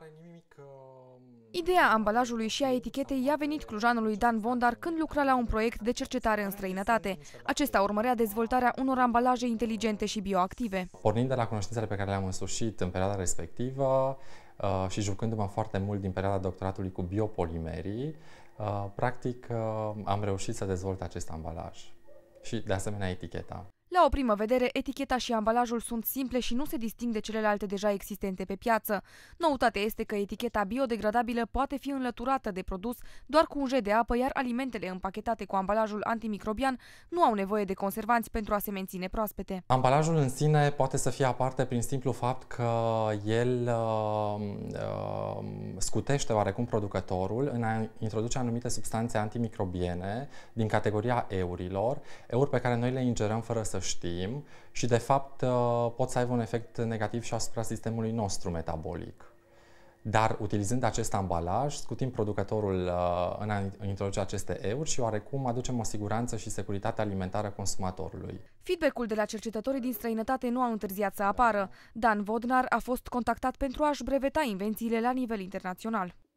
are nimic... Uh... Ideea ambalajului și a etichetei i-a venit clujanului Dan Vondar când lucra la un proiect de cercetare în străinătate. Acesta urmărea dezvoltarea unor ambalaje inteligente și bioactive. Pornind de la cunoștințele pe care le-am însușit în perioada respectivă uh, și jucându-mă foarte mult din perioada doctoratului cu biopolimerii, uh, practic uh, am reușit să dezvolt acest ambalaj și de asemenea eticheta. La o primă vedere, eticheta și ambalajul sunt simple și nu se disting de celelalte deja existente pe piață. Noutatea este că eticheta biodegradabilă poate fi înlăturată de produs doar cu un jet de apă, iar alimentele împachetate cu ambalajul antimicrobian nu au nevoie de conservanți pentru a se menține proaspete. Ambalajul în sine poate să fie aparte prin simplu fapt că el uh, uh, scutește oarecum producătorul în a introduce anumite substanțe antimicrobiene din categoria eurilor, euri pe care noi le ingerăm fără să știm și de fapt uh, pot să aibă un efect negativ și asupra sistemului nostru metabolic. Dar utilizând acest ambalaj, scutim producătorul uh, în a introduce aceste euri și oarecum aducem o siguranță și securitate alimentară consumatorului. Feedback-ul de la cercetătorii din străinătate nu a întârziat să apară. Dan Vodnar a fost contactat pentru a-și breveta invențiile la nivel internațional.